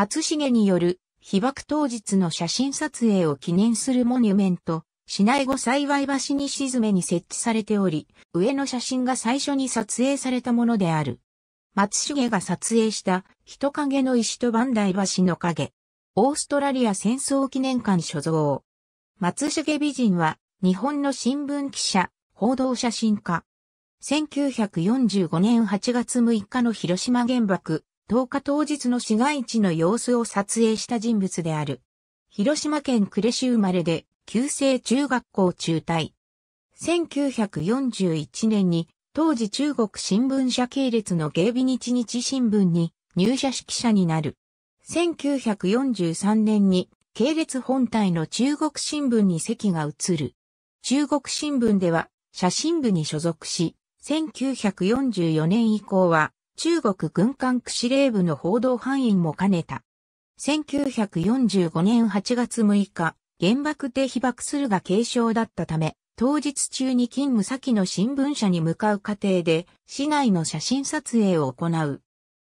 松重による被爆当日の写真撮影を記念するモニュメント、市内後幸い橋に沈めに設置されており、上の写真が最初に撮影されたものである。松重が撮影した人影の石と万代橋の影。オーストラリア戦争記念館所蔵。松重美人は日本の新聞記者、報道写真家。1945年8月6日の広島原爆10日当日の市街地の様子を撮影した人物である。広島県呉市生まれで、旧制中学校中退。1941年に、当時中国新聞社系列の芸備日日新聞に入社指揮者になる。1943年に系列本体の中国新聞に席が移る。中国新聞では写真部に所属し、1944年以降は中国軍艦司令部の報道範囲も兼ねた。1945年8月6日、原爆で被爆するが軽傷だったため、当日中に勤務先の新聞社に向かう過程で、市内の写真撮影を行う。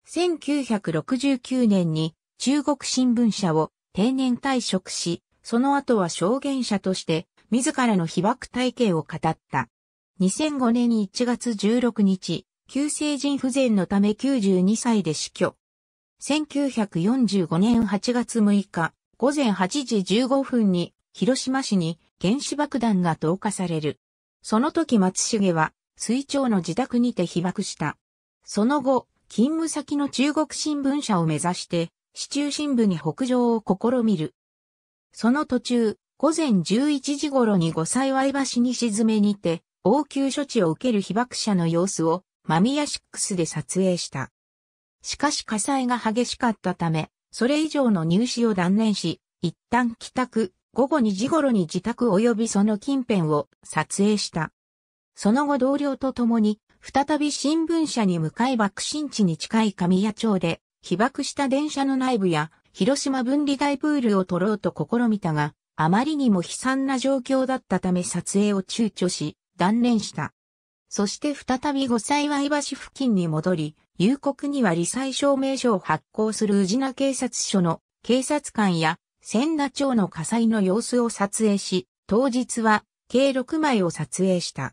1969年に中国新聞社を定年退職し、その後は証言者として自らの被爆体系を語った。2005年1月16日、急性腎不全のため92歳で死去。1945年8月6日、午前8時15分に、広島市に原子爆弾が投下される。その時松重は、水長の自宅にて被爆した。その後、勤務先の中国新聞社を目指して、市中新聞に北上を試みる。その途中、午前11時頃に五幸橋に沈めにて、応急処置を受ける被爆者の様子をマミヤシックスで撮影した。しかし火災が激しかったため、それ以上の入試を断念し、一旦帰宅、午後2時頃に自宅及びその近辺を撮影した。その後同僚と共に、再び新聞社に向かい爆心地に近い神谷町で、被爆した電車の内部や、広島分離台プールを取ろうと試みたが、あまりにも悲惨な状況だったため撮影を躊躇し、断念した。そして再び五幸橋付近に戻り、夕刻には理災証明書を発行する宇品警察署の警察官や千田町の火災の様子を撮影し、当日は計6枚を撮影した。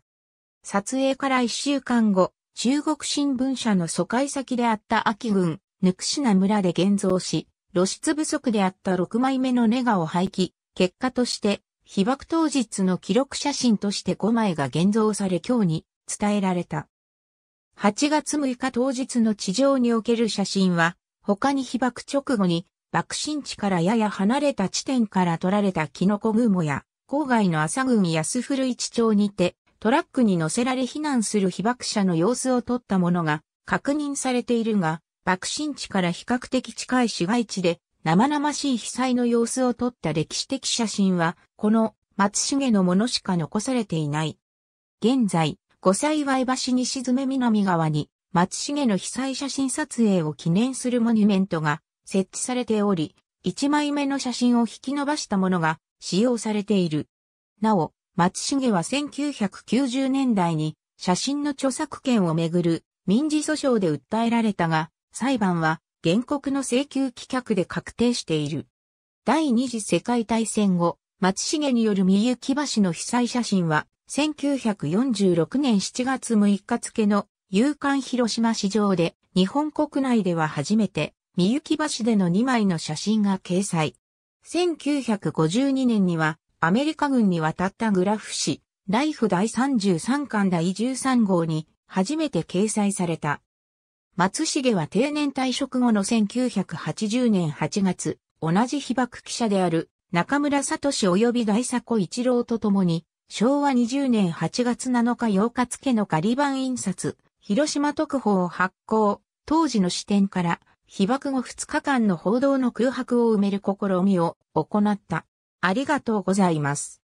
撮影から1週間後、中国新聞社の疎開先であった秋郡、ぬくしな村で現像し、露出不足であった6枚目のネガを廃棄、結果として、被爆当日の記録写真として5枚が現像され今日に伝えられた。8月6日当日の地上における写真は、他に被爆直後に爆心地からやや離れた地点から撮られたキノコ雲や、郊外の朝郡安古市町にて、トラックに乗せられ避難する被爆者の様子を撮ったものが確認されているが、爆心地から比較的近い市街地で生々しい被災の様子を撮った歴史的写真は、この松重のものしか残されていない。現在、五幸橋に沈め南側に、松重の被災写真撮影を記念するモニュメントが設置されており、一枚目の写真を引き伸ばしたものが使用されている。なお、松重は1990年代に写真の著作権をめぐる民事訴訟で訴えられたが、裁判は原告の請求棄却で確定している。第二次世界大戦後、松重による三行橋の被災写真は1946年7月6日付の夕刊広島市場で日本国内では初めて三行橋での2枚の写真が掲載。1952年にはアメリカ軍に渡ったグラフ誌ライフ第33巻第13号に初めて掲載された。松重は定年退職後の1980年8月、同じ被爆記者である中村聡及び大迫一郎と共に昭和20年8月7日8日付の仮版印刷、広島特報を発行、当時の視点から、被爆後2日間の報道の空白を埋める試みを行った。ありがとうございます。